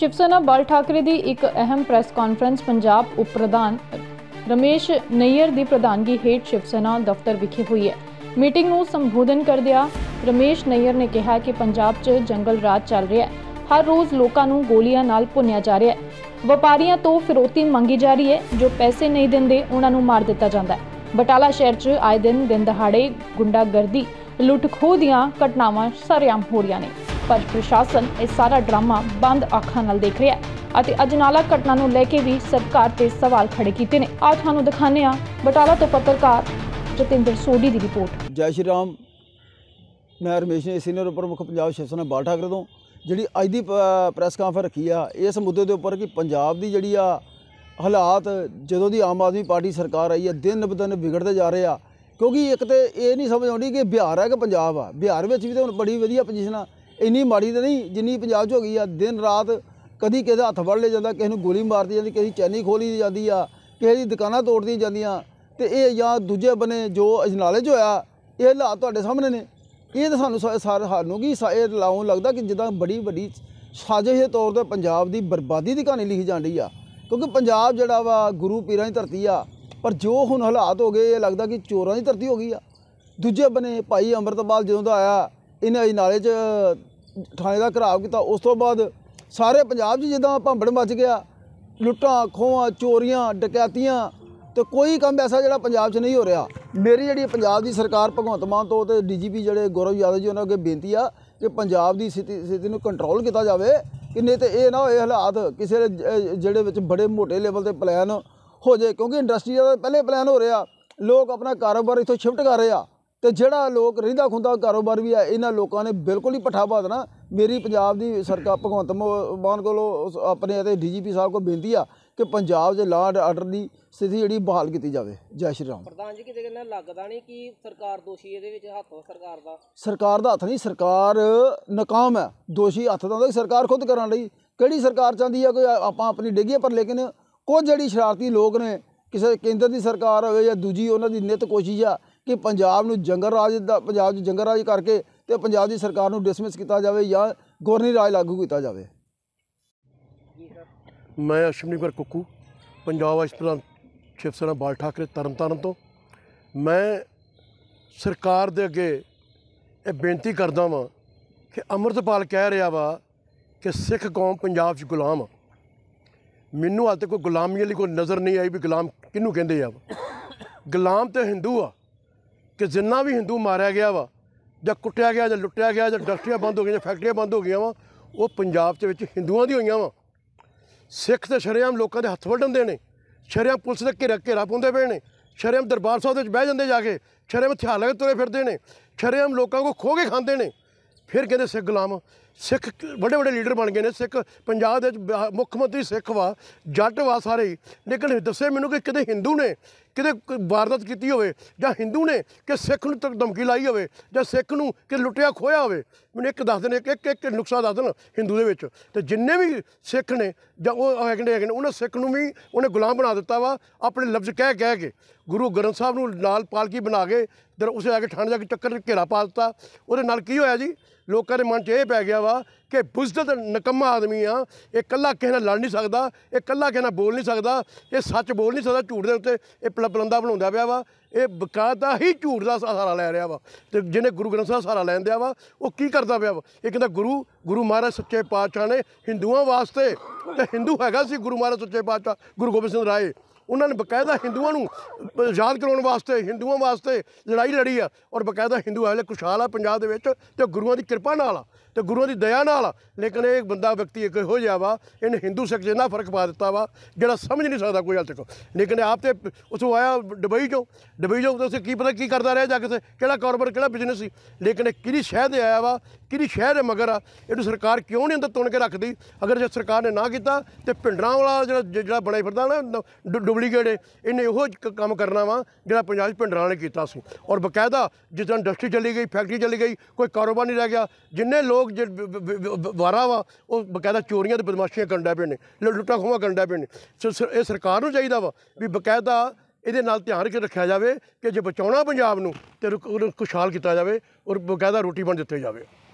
ਸ਼ਿਵ ਬਲ ਠਾਕਰੇ ਦੀ ਇੱਕ ਅਹਿਮ ਪ੍ਰੈਸ ਕਾਨਫਰੰਸ ਪੰਜਾਬ ਉਪ ਪ੍ਰਧਾਨ ਰਮੇਸ਼ ਨਈਅਰ ਦੀ ਪ੍ਰਧਾਨਗੀ ਹੇਠ ਸ਼ਿਵ ਦਫ਼ਤਰ ਵਿਖੇ ਹੋਈ ਹੈ ਮੀਟਿੰਗ ਨੂੰ ਸੰਬੋਧਨ ਕਰਦਿਆਂ ਰਮੇਸ਼ ਨਈਅਰ ਨੇ ਕਿਹਾ ਕਿ ਪੰਜਾਬ 'ਚ ਜੰਗਲ ਰਾਜ ਚੱਲ ਰਿਹਾ ਹੈ ਹਰ ਰੋਜ਼ ਲੋਕਾਂ ਨੂੰ ਗੋਲੀਆਂ ਨਾਲ ਭੁੰਨਿਆ ਜਾ ਰਿਹਾ ਹੈ ਵਪਾਰੀਆਂ ਤੋਂ ਫਿਰੋਤੀ ਮੰਗੀ ਜਾ ਰਹੀ ਹੈ ਜੋ ਪੈਸੇ ਨਹੀਂ ਦਿੰਦੇ ਉਹਨਾਂ ਨੂੰ ਮਾਰ ਦਿੱਤਾ ਜਾਂਦਾ ਹੈ ਬਟਾਲਾ ਸ਼ਹਿਰ 'ਚ ਆਏ ਦਿਨ ਦਿਨ ਦਹਾੜੇ ਗੁੰਡਾਗਰਦੀ ਲੁੱਟਖੋਹ ਦੀਆਂ ਘਟਨਾਵਾਂ ਸਰਿਆਮ ਹੋ ਰਹੀਆਂ ਨੇ ਪਰ ਪ੍ਰਸ਼ਾਸਨ ਇਹ ਸਾਰਾ ਡਰਾਮਾ ਬੰਦ ਅੱਖਾਂ ਨਾਲ ਦੇਖ ਰਿਹਾ ਹੈ ਅਤੇ ਅਜਨਾਲਾ ਘਟਨਾ ਨੂੰ ਲੈ ਕੇ ਵੀ ਸਰਕਾਰ ਤੇ ਸਵਾਲ ਖੜੇ ਕੀਤੇ ਨੇ ਆਹ ਤੁਹਾਨੂੰ ਦਿਖਾਣੇ ਆ ਬਟਾਲਾ ਤੋਂ ਪੱਤਰਕਾਰ ਜਤਿੰਦਰ ਸੋਢੀ ਦੀ ਰਿਪੋਰਟ ਜੈ ਸ਼੍ਰੀ ਰਾਮ ਮੈਂ ਰਮੇਸ਼ ਨੇ ਸੀਨੀਅਰ ਪ੍ਰਮੁੱਖ ਪੰਜਾਬ ਬਾਲ ਠਾਕਰੇ ਤੋਂ ਜਿਹੜੀ ਅੱਜ ਦੀ ਪ੍ਰੈਸ ਕਾਨਫਰੰਸ ਰੱਖੀ ਆ ਇਸ ਮੁੱਦੇ ਦੇ ਉੱਪਰ ਕਿ ਪੰਜਾਬ ਦੀ ਜਿਹੜੀ ਆ ਹਾਲਾਤ ਜਦੋਂ ਦੀ ਆਮ ਆਦਮੀ ਪਾਰਟੀ ਸਰਕਾਰ ਆਈ ਹੈ ਦਿਨ ਬਦਨ ਵਿਗੜਦੇ ਜਾ ਰਹੇ ਆ ਕਿਉਂਕਿ ਇੱਕ ਤੇ ਇਹ ਨਹੀਂ ਸਮਝ ਆਉਂਦੀ ਕਿ ਬਿਹਾਰ ਹੈ ਕਿ ਪੰਜਾਬ ਆ ਬਿਹਾਰ ਵਿੱਚ ਵੀ ਤਾਂ ਹੁਣ ਬੜੀ ਵਧੀਆ ਪੋਜੀਸ਼ਨ ਆ ਇੰਨੀ ਮਾੜੀ ਤਾਂ ਨਹੀਂ ਜਿੰਨੀ ਪੰਜਾਬ 'ਚ ਹੋ ਗਈ ਆ ਦਿਨ ਰਾਤ ਕਦੀ ਕਿਸੇ ਦਾ ਹੱਥ ਫੜ ਲਿਆ ਜਾਂਦਾ ਕਿਸੇ ਨੂੰ ਗੋਲੀ ਮਾਰਦੀ ਜਾਂਦੀ ਕਿਸੇ ਚੈਨੀ ਖੋਲੀ ਜਾਂਦੀ ਆ ਕਿਸੇ ਦੀ ਦੁਕਾਨਾਂ ਤੋੜਦੀ ਜਾਂਦੀਆਂ ਤੇ ਇਹ ਜਾਂ ਦੂਜੇ ਬਨੇ ਜੋ ਅਜਨਾਲੇ 'ਚ ਹੋਇਆ ਇਹ ਹਾਲਾਤ ਤੁਹਾਡੇ ਸਾਹਮਣੇ ਨੇ ਇਹ ਤਾਂ ਸਾਨੂੰ ਸਾਰ ਸਾਨੂੰ ਕੀ ਇਹ ਲਾਉਂ ਲੱਗਦਾ ਕਿ ਜਿੱਦਾਂ ਬੜੀ ਵੱਡੀ ਸਾਜ਼ਿਸ਼ ਦੇ ਤੌਰ ਤੇ ਪੰਜਾਬ ਦੀ ਬਰਬਾਦੀ ਦੀ ਕਹਾਣੀ ਲਿਖੀ ਜਾਂਦੀ ਆ ਕਿਉਂਕਿ ਪੰਜਾਬ ਜਿਹੜਾ ਵਾ ਗੁਰੂ ਪੀਰਾਂ ਦੀ ਧਰਤੀ ਆ ਪਰ ਜੋ ਹੁਣ ਹਾਲਾਤ ਹੋ ਗਏ ਇਹ ਲੱਗਦਾ ਕਿ ਚੋਰਾਂ ਦੀ ਧਰਤੀ ਹੋ ਗਈ ਆ ਦੂਜੇ ਬਨੇ ਭਾਈ ਅੰਮ੍ਰਿਤਪਾਲ ਜਦੋਂ ਦਾ ਆਇਆ ਇਹਨੇ ਅਜ ਨਾਲੇ 'ਚ ਥਾਣੇ ਦਾ ਘਰਾਵ ਕੀਤਾ ਉਸ ਤੋਂ ਬਾਅਦ ਸਾਰੇ ਪੰਜਾਬ 'ਚ ਜਿੱਦਾਂ ਭੰਬੜ ਮੱਚ ਗਿਆ ਲੁੱਟਾਂ ਖੋਹਾਂ ਚੋਰੀਆਂ ਡਕੈਤੀਆਂ ਤੇ ਕੋਈ ਕੰਮ ਐਸਾ ਜਿਹੜਾ ਪੰਜਾਬ 'ਚ ਨਹੀਂ ਹੋ ਰਿਹਾ ਮੇਰੀ ਜਿਹੜੀ ਪੰਜਾਬ ਦੀ ਸਰਕਾਰ ਭਗਵੰਤ ਮਾਨ ਤੋਂ ਤੇ ਡੀਜੀਪੀ ਜਿਹੜੇ ਗੌਰਵ ਯਾਦਵ ਜੀ ਉਹਨਾਂ ਅੱਗੇ ਬੇਨਤੀ ਆ ਕਿ ਪੰਜਾਬ ਦੀ ਸਥਿਤੀ ਸਥਿਤੀ ਨੂੰ ਕੰਟਰੋਲ ਕੀਤਾ ਜਾਵੇ ਕਿ ਨਹੀਂ ਤੇ ਇਹ ਨਾ ਹੋਏ ਹਾਲਾਤ ਕਿਸੇ ਜਿਹੜੇ ਵਿੱਚ ਬੜੇ ਮੋਟੇ ਲੈਵਲ ਤੇ ਪਲਾਨ ਹੋ ਜਾਏ ਕਿਉਂਕਿ ਇੰਡਸਟਰੀ ਦਾ ਪਹਿਲੇ ਪਲਾਨ ਹੋ ਰਿਹਾ ਲੋਕ ਆਪਣਾ ਕਾਰੋਬਾਰ ਇਥੋਂ ਸ਼ਿਫਟ ਕਰ ਰਹੇ ਆ ਤੇ ਜਿਹੜਾ ਲੋਕ ਰਹਿੰਦਾ ਖੁੰਦਾ ਕਾਰੋਬਾਰ ਵੀ ਆ ਇਹਨਾਂ ਲੋਕਾਂ ਨੇ ਬਿਲਕੁਲ ਹੀ ਪਠਾ ਪਾ ਨਾ ਮੇਰੀ ਪੰਜਾਬ ਦੀ ਸਰਕਾਰ ਭਗਵੰਤ ਮਾਨ ਕੋਲੋਂ ਆਪਣੇ ਅਤੇ ਡੀਜੀਪੀ ਸਾਹਿਬ ਕੋਲ ਬੇਨਤੀ ਆ ਕਿ ਪੰਜਾਬ ਦੇ ਲਾਅ ਐਂਡ ਆਰਡਰ ਦੀ ਸਥਿਤੀ ਜਿਹੜੀ ਬਹਾਲ ਕੀਤੀ ਜਾਵੇ ਜੈ ਸ਼੍ਰੀ ਰਾਮ ਪ੍ਰਧਾਨ ਜੀ ਕਿਤੇ ਕਹਿੰਦਾ ਲੱਗਦਾ ਨਹੀਂ ਕਿ ਸਰਕਾਰ ਦੋਸ਼ੀ ਇਹਦੇ ਵਿੱਚ ਹੱਥ ਸਰਕਾਰ ਦਾ ਸਰਕਾਰ ਦਾ ਹੱਥ ਨਹੀਂ ਸਰਕਾਰ ਨਕਾਮ ਹੈ ਦੋਸ਼ੀ ਹੱਥ ਤਾਂ ਸਰਕਾਰ ਖੁਦ ਕਰਨ ਲਈ ਕਿਹੜੀ ਸਰਕਾਰ ਚਾਹੁੰਦੀ ਆ ਕੋਈ ਆਪਾਂ ਆਪਣੀ ਡੇਗੀਆਂ ਪਰ ਲੇਕਿਨ ਕੋਈ ਜਿਹੜੀ ਸ਼ਰਾਰਤੀ ਲੋਕ ਨੇ ਕਿਸੇ ਕੇਂਦਰ ਦੀ ਸਰਕਾਰ ਹੋਵੇ ਜਾਂ ਦੂਜੀ ਉਹਨਾਂ ਦੀ ਨਿਤ ਕੋਸ਼ਿਸ਼ ਆ ਕਿ ਪੰਜਾਬ ਨੂੰ ਜੰਗਲ ਰਾਜ ਦਾ ਪੰਜਾਬ 'ਚ ਜੰਗਲ ਰਾਜ ਕਰਕੇ ਤੇ ਪੰਜਾਬ ਦੀ ਸਰਕਾਰ ਨੂੰ ਡਿਸਮਿਸ ਕੀਤਾ ਜਾਵੇ ਜਾਂ ਗੌਰਨੀ ਰਾਜ ਲਾਗੂ ਕੀਤਾ ਜਾਵੇ ਮੈਂ ਅਸ਼ਮਨੀਪਰ ਕੁੱਕੂ ਪੰਜਾਬ ਹਸਪਤਾਲ ਸ਼ਿਵ ਸੈਨਾ ਬਾਲ ਠਾਕਰੇ ਤਰਨਤਾਰਨ ਤੋਂ ਮੈਂ ਸਰਕਾਰ ਦੇ ਅੱਗੇ ਇਹ ਬੇਨਤੀ ਕਰਦਾ ਵਾਂ ਕਿ ਅਮਰਤਪਾਲ ਕਹਿ ਰਿਹਾ ਵਾ ਕਿ ਸਿੱਖ ਕੌਮ ਪੰਜਾਬ 'ਚ ਗੁਲਾਮ ਆ ਮੈਨੂੰ ਹਾਲ ਤੱਕ ਕੋਈ ਗੁਲਾਮੀ ਵਾਲੀ ਕੋਈ ਨਜ਼ਰ ਨਹੀਂ ਆਈ ਵੀ ਗੁਲਾਮ ਕਿਹਨੂੰ ਕਹਿੰਦੇ ਆ ਗੁਲਾਮ ਤੇ ਹਿੰਦੂ ਆ ਕਿ ਜਿੰਨਾ ਵੀ ਹਿੰਦੂ ਮਾਰਿਆ ਗਿਆ ਵਾ ਜਾਂ ਕੁੱਟਿਆ ਗਿਆ ਜਾਂ ਲੁੱਟਿਆ ਗਿਆ ਜਾਂ ਡਸਟਰੀਆਂ ਬੰਦ ਹੋ ਗਈਆਂ ਜਾਂ ਫੈਕਟਰੀਆਂ ਬੰਦ ਹੋ ਗਈਆਂ ਵਾ ਉਹ ਪੰਜਾਬ ਦੇ ਵਿੱਚ ਹਿੰਦੂਆਂ ਦੀ ਹੋਈਆਂ ਵਾ ਸਿੱਖ ਤੇ ਸ਼ਰਿਆਮ ਲੋਕਾਂ ਦੇ ਹੱਥ ਵੱਢਣ ਦੇ ਨੇ ਸ਼ਰਿਆਮ ਪੁਲਿਸ ਦੇ ਘੇਰਾ ਘੇਰਾ ਪਾਉਂਦੇ ਪਏ ਨੇ ਸ਼ਰਿਆਮ ਦਰਬਾਰ ਸਾਹਿਬ ਦੇ ਵਿੱਚ ਬਹਿ ਜਾਂਦੇ ਜਾ ਕੇ ਸ਼ਰਿਆਮ ਹਥਿਆਰ ਲੈ ਕੇ ਤੁਰੇ ਫਿਰਦੇ ਨੇ ਸ਼ਰਿਆਮ ਲੋਕਾਂ ਕੋ ਖੋ ਕੇ ਖਾਂਦੇ ਨੇ ਫਿਰ ਕਹਿੰਦੇ ਸਿੱਖ ਗੁਲਾਮ ਸਿੱਖ ਵੱਡੇ ਵੱਡੇ ਲੀਡਰ ਬਣ ਗਏ ਨੇ ਸਿੱਖ ਪੰਜਾਬ ਦੇ ਮੁੱਖ ਮੰਤਰੀ ਸਿੱਖ ਵਾ ਜੱਟ ਵਾ ਸਾਰੇ ਲੇਕਿਨ ਦੱਸੇ ਮੈਨੂੰ ਕਿ ਕਿਤੇ ਹਿੰਦੂ ਨੇ ਕਿਤੇ ਵਾਰਦਾਤ ਕੀਤੀ ਹੋਵੇ ਜਾਂ ਹਿੰਦੂ ਨੇ ਕਿ ਸਿੱਖ ਨੂੰ ਧਮਕੀ ਲਾਈ ਹੋਵੇ ਜਾਂ ਸਿੱਖ ਨੂੰ ਕਿ ਲੁੱਟਿਆ ਖੋਇਆ ਹੋਵੇ ਮੈਨੂੰ ਇੱਕ ਦੱਸ ਦੇਣ ਇੱਕ ਇੱਕ ਨੁਕਸਾ ਦੱਸ ਦੇਣ ਹਿੰਦੂ ਦੇ ਵਿੱਚ ਤੇ ਜਿੰਨੇ ਵੀ ਸਿੱਖ ਨੇ ਜਾਂ ਉਹ ਹੈਗੇ ਨੇ ਉਹਨਾਂ ਸਿੱਖ ਨੂੰ ਵੀ ਉਹਨੇ ਗੁਲਾਮ ਬਣਾ ਦਿੱਤਾ ਵਾ ਆਪਣੇ ਲਫ਼ਜ਼ ਕਹਿ ਕਹਿ ਕੇ ਗੁਰੂ ਗ੍ਰੰਥ ਸਾਹਿਬ ਨੂੰ ਨਾਲ ਪਾਲਕੀ ਬਣਾ ਕੇ ਤੇ ਉਸੇ ਆ ਕੇ ਠੰਡ ਜਾ ਕੇ ਚੱਕਰ ਘੇਰਾ ਪਾ ਦਿੱਤਾ ਉਹਦੇ ਨਾਲ ਕੀ ਹੋਇਆ ਜੀ ਲੋਕਾਂ ਦੇ ਮਨ 'ਚ ਇਹ ਪੈ ਗਿਆ ਵਾ ਕਿ ਬੁਜ਼ਦਲ ਨਕਮਾ ਆਦਮੀ ਆ ਇਹ ਇਕੱਲਾ ਕਿਸੇ ਨਾਲ ਲੜ ਨਹੀਂ ਸਕਦਾ ਇਹ ਇਕੱਲਾ ਕਿਸੇ ਨਾਲ ਬੋਲ ਨਹੀਂ ਸਕਦਾ ਇਹ ਸੱਚ ਬੋਲ ਨਹੀਂ ਸਕਦਾ ਝੂਠ ਦੇ ਉੱਤੇ ਇਹ ਪਲੰਦਾ ਬਣਾਉਂਦਾ ਪਿਆ ਵਾ ਇਹ ਬਕਾਇਦਾ ਹੀ ਝੂਠ ਦਾ ਸਹਾਰਾ ਲੈ ਰਿਹਾ ਵਾ ਤੇ ਜਿਹਨੇ ਗੁਰੂ ਗ੍ਰੰਥ ਸਾਹਿਬ ਸਹਾਰਾ ਲੈਂਦਿਆ ਵਾ ਉਹ ਕੀ ਕਰਦਾ ਪਿਆ ਵਾ ਇਹ ਕਹਿੰਦਾ ਗੁਰੂ ਗੁਰੂ ਮਹਾਰਾਜ ਸੱਚੇ ਪਾਤਸ਼ਾਹ ਨੇ ਹਿੰਦੂਆਂ ਵਾਸਤੇ ਤੇ ਹਿੰਦੂ ਹੈਗਾ ਸੀ ਗੁਰੂ ਮਹਾਰਾਜ ਸੱਚੇ ਪਾਤਸ਼ਾਹ ਗੁਰੂ ਗੋਬਿੰਦ ਸਿੰਘ ਰਾਏ ਉਹਨਾਂ ਨੇ ਬਕਾਇਦਾ ਹਿੰਦੂਆਂ ਨੂੰ ਆਜ਼ਾਦ ਕਰਾਉਣ ਵਾਸਤੇ ਹਿੰਦੂਆਂ ਵਾਸਤੇ ਲੜਾਈ ਲੜੀ ਆ ਔਰ ਬਕਾਇਦਾ ਹਿੰਦੂ ਆਲੇ ਖੁਸ਼ਹਾਲ ਆ ਪੰਜਾਬ ਦੇ ਵਿੱਚ ਤੇ ਗੁਰੂਆਂ ਦੀ ਕਿਰਪਾ ਨਾਲ ਆ ਤੇ ਗੁਰੂਆਂ ਦੀ ਦਇਆ ਨਾਲ ਲੇਕਿਨ ਇਹ ਬੰਦਾ ਵਿਅਕਤੀ ਇੱਕ ਹੋ ਜਾ ਵਾ ਇਹਨੇ ਹਿੰਦੂ ਸਿੱਖ ਜਿੰਨਾ ਫਰਕ ਪਾ ਦਿੱਤਾ ਵਾ ਜਿਹੜਾ ਸਮਝ ਨਹੀਂ ਸਕਦਾ ਕੋਈ ਹਾਲ ਤੱਕ ਲੇਕਿਨ ਆਪ ਤੇ ਉਥੋਂ ਆਇਆ ਦੁਬਈ ਚੋਂ ਦੁਬਈ ਚੋਂ ਤੁਸੀਂ ਕੀ ਪਤਾ ਕੀ ਕਰਦਾ ਰਿਹਾ ਜਾ ਕੇ ਕਿਹੜਾ ਕਾਰੋਬਾਰ ਕਿਹੜਾ ਬਿਜ਼ਨਸ ਸੀ ਲੇਕਿਨ ਇਹ ਕਿਹੜੀ ਸ਼ਹਿਰ ਦੇ ਆਇਆ ਵਾ ਕਿਹੜੀ ਸ਼ਹਿਰ ਦੇ ਮਗਰ ਆ ਇਹਨੂੰ ਸਰਕਾਰ ਕਿਉਂ ਨਹੀਂ ਅੰਦਰ ਤੁਣ ਕੇ ਰੱਖਦੀ ਅਗਰ ਜੇ ਸਰਕਾਰ ਨੇ ਨਾ ਕੀਤਾ ਤੇ ਪਿੰਡਰਾਂ ਵਾਲਾ ਜਿਹੜਾ ਜਿਹੜਾ ਬਣਾਈ ਫਿਰਦਾ ਨਾ ਡੁਪਲੀਕੇਟ ਇਹਨੇ ਉਹ ਕੰਮ ਕਰਨਾ ਵਾ ਜਿਹੜਾ ਪੰਜਾਬ ਪਿੰਡਰਾਂ ਵਾਲੇ ਕੀਤਾ ਸੀ ਔਰ ਬਕਾਇਦਾ ਜਿੱਦਾਂ ਇੰਡਸਟਰੀ ਚਲੀ ਗਈ ਫੈਕਟਰੀ ਚਲੀ ਗਈ ਕੋਈ ਕਾਰੋਬਾਰ ਨਹੀਂ ਰਹਿ ਗਿਆ ਜਿੰਨੇ ਲੋਕ ਵਾਰਾ ਵਾ ਉਹ ਬਕਾਇਦਾ ਚੋਰੀਆਂ ਤੇ ਬਦਮਾਸ਼ੀਆਂ ਕਰਨ ਪਏ ਨੇ ਲੁੱਟਾ ਖੋਹਾਂ ਕਰਨ ਪਏ ਨੇ ਇਹ ਸਰਕਾਰ ਨੂੰ ਚਾਹੀਦਾ ਵਾ ਵੀ ਬਕਾਇਦਾ ਇਹਦੇ ਨਾਲ ਧਿਆਨ ਕੇ ਰੱਖਿਆ ਜਾਵੇ ਕਿ ਜੇ ਬਚਾਉਣਾ ਪੰਜਾਬ ਨੂੰ ਤੇ ਖੁਸ਼ਹਾਲ ਕੀਤਾ ਜਾਵੇ ਔਰ ਬਕਾਇਦਾ ਰੋਟੀ ਬਣ ਦਿੱਤੇ ਜਾਵੇ